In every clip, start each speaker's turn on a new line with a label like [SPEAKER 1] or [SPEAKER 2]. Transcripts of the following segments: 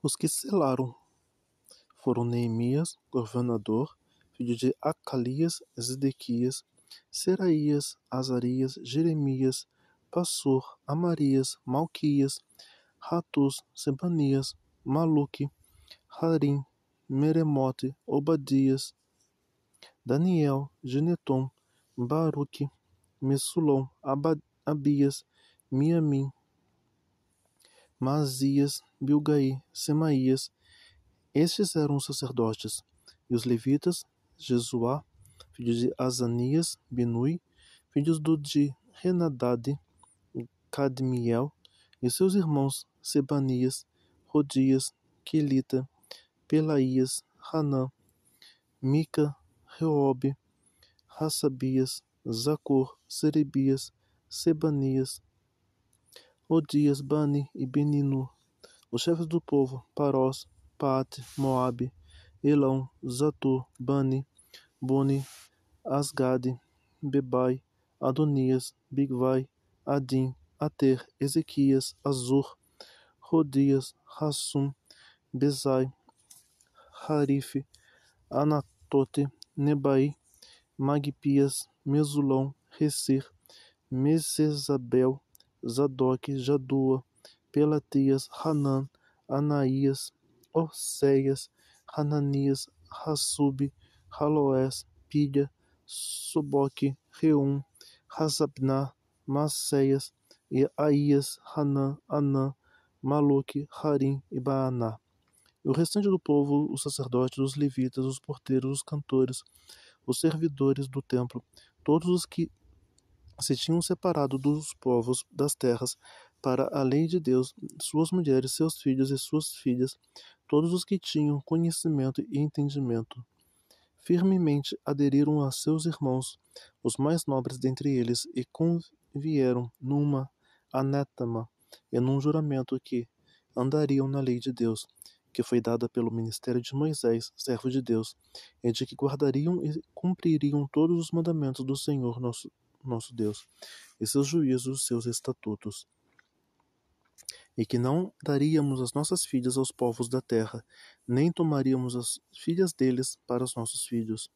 [SPEAKER 1] Os que selaram foram Neemias, governador, filho de Acalias, Zedequias, Seraías, Azarias, Jeremias, Passor, Amarias, Malquias, Ratus, Sebanias, Maluque, Harim, Meremote, Obadias, Daniel, Geneton, Baruque, Mesulão, Abias, Miamim, Masias, Bilgai, Semaías. Estes eram os sacerdotes. E os levitas, Jesuá, filho de Azanias, Benui, filhos do de Renadade, Cadmiel, e seus irmãos, Sebanias, Rodias, Quelita, Pelaías, Hanã, Mica, Reob, Rassabias, Zacor, Serebias, Sebanias, Odias, Bani e Beninu, os chefes do povo, Parós, Paate, Moabe, Elão, Zatu, Bani, Boni, Asgade, Bebai, Adonias, Bigvai, Adim, Ater, Ezequias, Azur, Rodias, Hassum, Bezai, Harif, Anatote, Nebai, Magpias, Mesulão, Recer, Mesesabel, Zadok, Jadua, Pelatias, Hanan, Anaías, Oséias, Hananias, Hassub, Haloés, Pilha, Soboque, Reum, Hasabná, Maceias, Aías, Hanã, Anã, Maluque, Harim e Baaná. O restante do povo, os sacerdotes, os levitas, os porteiros, os cantores, os servidores do templo, todos os que se tinham separado dos povos das terras, para além de Deus, suas mulheres, seus filhos e suas filhas, todos os que tinham conhecimento e entendimento. Firmemente aderiram a seus irmãos, os mais nobres dentre eles, e convieram numa anétama e num juramento que andariam na lei de Deus, que foi dada pelo ministério de Moisés, servo de Deus, e de que guardariam e cumpririam todos os mandamentos do Senhor nosso nosso Deus, e seus juízos, seus estatutos. E que não daríamos as nossas filhas aos povos da terra, nem tomaríamos as filhas deles para os nossos filhos.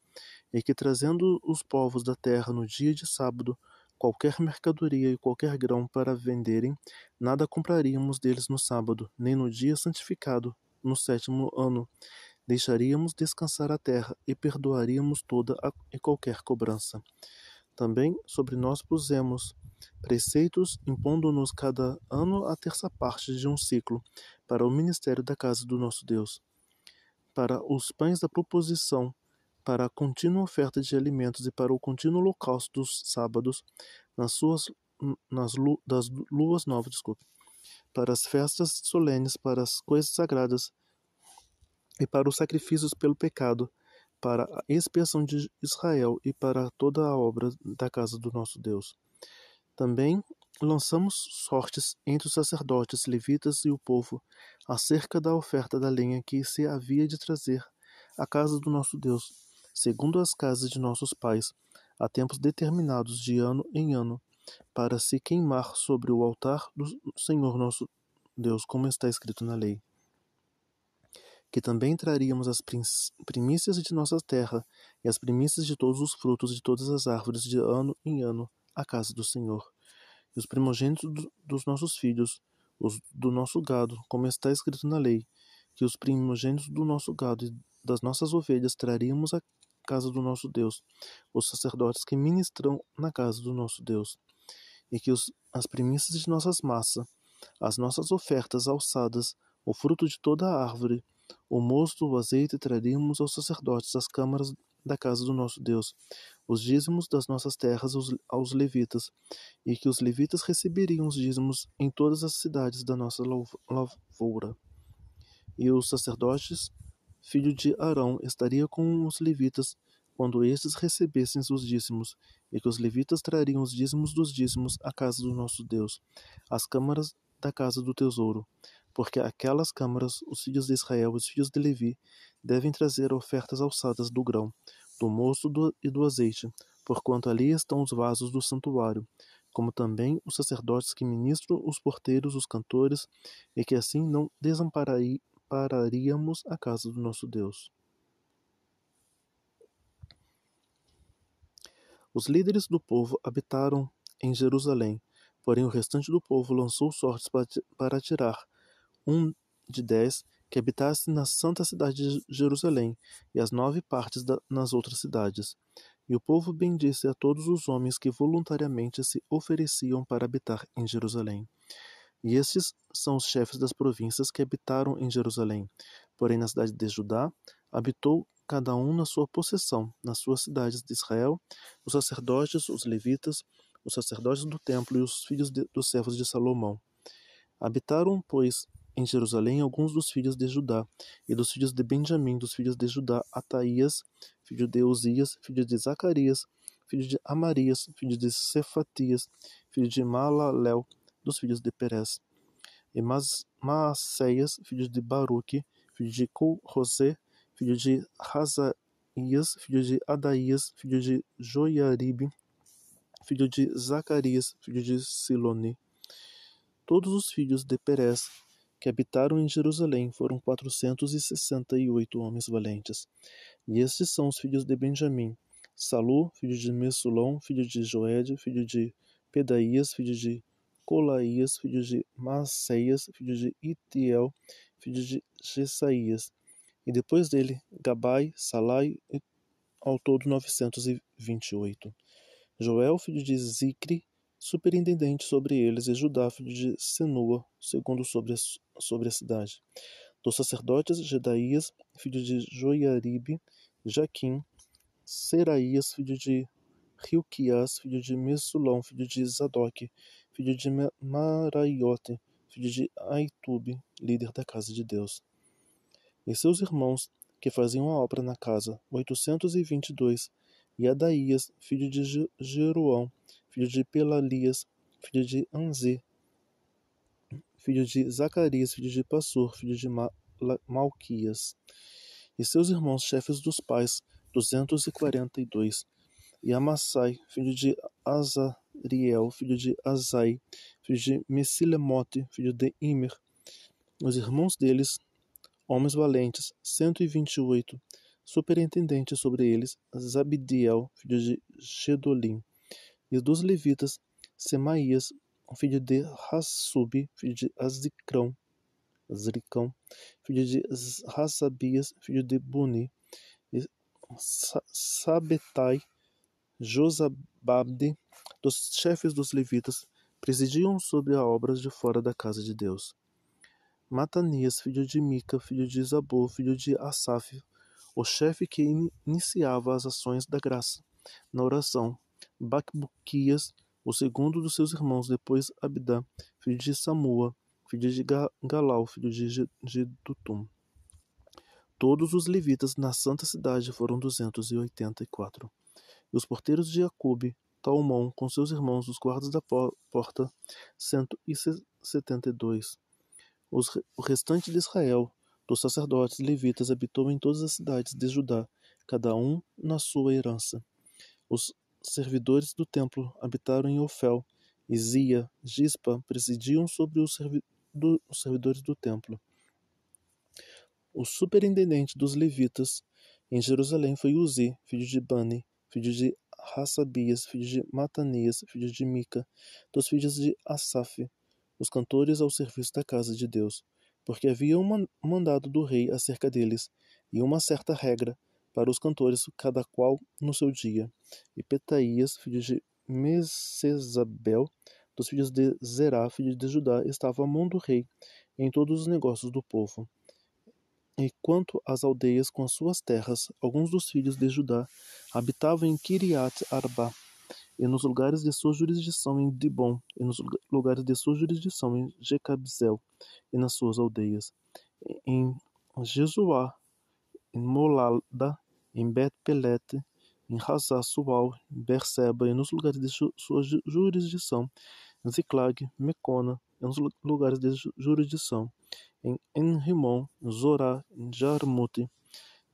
[SPEAKER 1] E que trazendo os povos da terra no dia de sábado, qualquer mercadoria e qualquer grão para venderem, nada compraríamos deles no sábado, nem no dia santificado, no sétimo ano. Deixaríamos descansar a terra e perdoaríamos toda e qualquer cobrança também sobre nós pusemos preceitos, impondo-nos cada ano a terça parte de um ciclo para o ministério da casa do nosso Deus, para os pães da proposição, para a contínua oferta de alimentos e para o contínuo holocausto dos sábados, nas suas nas lu, das luas novas, desculpe, para as festas solenes, para as coisas sagradas e para os sacrifícios pelo pecado, para a expiação de Israel e para toda a obra da casa do nosso Deus. Também lançamos sortes entre os sacerdotes, levitas e o povo, acerca da oferta da lenha que se havia de trazer à casa do nosso Deus, segundo as casas de nossos pais, a tempos determinados de ano em ano, para se queimar sobre o altar do Senhor nosso Deus, como está escrito na lei que também traríamos as primícias de nossa terra e as primícias de todos os frutos de todas as árvores de ano em ano à casa do Senhor. E os primogênitos dos nossos filhos, os do nosso gado, como está escrito na lei, que os primogênitos do nosso gado e das nossas ovelhas traríamos à casa do nosso Deus, os sacerdotes que ministram na casa do nosso Deus, e que os, as primícias de nossas massas, as nossas ofertas alçadas, o fruto de toda a árvore, o mosto, o azeite trariamos aos sacerdotes as câmaras da casa do nosso Deus, os dízimos das nossas terras aos, aos levitas, e que os levitas receberiam os dízimos em todas as cidades da nossa lavoura. E os sacerdotes, filho de Arão, estaria com os levitas quando estes recebessem os dízimos, e que os levitas trariam os dízimos dos dízimos à casa do nosso Deus, às câmaras da casa do tesouro, porque aquelas câmaras os filhos de Israel e os filhos de Levi devem trazer ofertas alçadas do grão, do mosto e do azeite, porquanto ali estão os vasos do santuário, como também os sacerdotes que ministram, os porteiros, os cantores, e que assim não desampararíamos a casa do nosso Deus. Os líderes do povo habitaram em Jerusalém, porém o restante do povo lançou sortes para tirar um de dez que habitasse na santa cidade de Jerusalém, e as nove partes da, nas outras cidades. E o povo bendisse a todos os homens que voluntariamente se ofereciam para habitar em Jerusalém. E estes são os chefes das províncias que habitaram em Jerusalém. Porém, na cidade de Judá, habitou cada um na sua possessão, nas suas cidades de Israel, os sacerdotes, os levitas, os sacerdotes do templo e os filhos de, dos servos de Salomão. Habitaram, pois, em Jerusalém alguns dos filhos de Judá, e dos filhos de Benjamim, dos filhos de Judá, Ataías, filho de Uzias, filho de Zacarias, filho de Amarias, filho de Cefatias, filho de Malaléu, dos filhos de Perez, e Maacéias, filho de Baruque, filho de Colrosé, filho de Razaías, filho de Adaías, filho de Joiaribe, filho de Zacarias, filho de Silone. Todos os filhos de Perez, que habitaram em Jerusalém foram quatrocentos e sessenta e oito homens valentes. E estes são os filhos de Benjamim: Salu, filho de Mesulão, filho de Joed, filho de Pedaías, filho de Colaías, filho de Maceias, filho de Itiel, filho de Gessaías. E depois dele, Gabai, Salai, ao todo novecentos e vinte e oito. Joel, filho de Zicre, superintendente sobre eles, e Judá, filho de Senua, segundo sobre a, sobre a cidade. Dos sacerdotes, Jedaías, filho de Joiaribe, Jaquim, Seraías, filho de Rilquias, filho de Mesulão, filho de Zadok, filho de Maraiote, filho de Aitube, líder da casa de Deus. E seus irmãos, que faziam a obra na casa, 822, e Adaías, filho de Jeruão, filho de Pelalias, filho de Anzi, filho de Zacarias, filho de Passor, filho de Malquias, e seus irmãos chefes dos pais, duzentos e quarenta e dois, e Amassai, filho de Azariel, filho de Azai, filho de Messilemote, filho de Imer, os irmãos deles, homens valentes, cento e vinte e oito, superintendente sobre eles, Zabidiel, filho de Gedolim, e dos levitas, Semaías, filho de Hassub, filho de Azicrão, Azricão, filho de Hassabias, filho de Buni, Sabetai, Josababde, dos chefes dos levitas, presidiam sobre a obra de fora da casa de Deus. Matanias, filho de Mica, filho de Isabô, filho de Asaf, o chefe que iniciava as ações da graça, na oração, Bacbuquias, o segundo dos seus irmãos, depois Abdá, filho de Samua, filho de Galal, filho de Gedutum. Todos os levitas na santa cidade foram duzentos e e quatro. E os porteiros de Jacube, Talmon, com seus irmãos, os guardas da porta, cento e setenta e dois. O restante de Israel, dos sacerdotes levitas, habitou em todas as cidades de Judá, cada um na sua herança. Os servidores do templo habitaram em Ofel, e Zia, Gispa presidiam sobre os, servi do, os servidores do templo. O superintendente dos levitas em Jerusalém foi Uzi, filho de Bani, filho de Hassabias, filho de Matanias, filho de Mica, dos filhos de Asaf, os cantores ao serviço da casa de Deus, porque havia um mandado do rei acerca deles, e uma certa regra, para os cantores, cada qual no seu dia. E Petaías, filho de Mesesabel, dos filhos de Zerá, filho de Judá, estava à mão do rei em todos os negócios do povo. E quanto às aldeias com as suas terras, alguns dos filhos de Judá habitavam em Kiriat Arba, e nos lugares de sua jurisdição em Dibon, e nos lugares de sua jurisdição em Jecabzel, e nas suas aldeias. Em Jesuá, imolada, Bet pelete, em razão sual, Berseba e nos lugares de sua jurisdição, em Ziklag, Mecona, nos lugares de jurisdição, em Enrimon, Zorá, em Jarmute,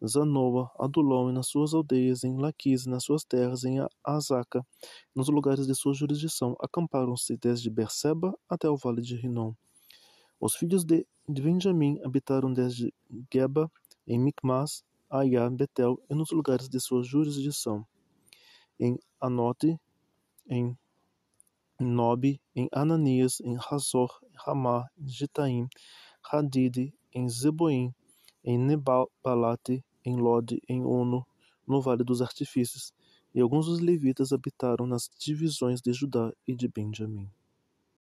[SPEAKER 1] Zanoa, Adulão e nas suas aldeias, em Laquis e nas suas terras, em Azaca, nos lugares de sua jurisdição, acamparam-se desde Berseba até o vale de Rinom. Os filhos de Benjamim habitaram desde Geba em Micmas, Aiá, Betel e nos lugares de sua jurisdição, em Anote, em Nob, em Ananias, em Razor, em Ramá, em Gitaim, Hadide, em Zeboim, em Nebalate, em Lode, em Ono, no Vale dos Artifícios, e alguns dos levitas habitaram nas divisões de Judá e de Benjamim.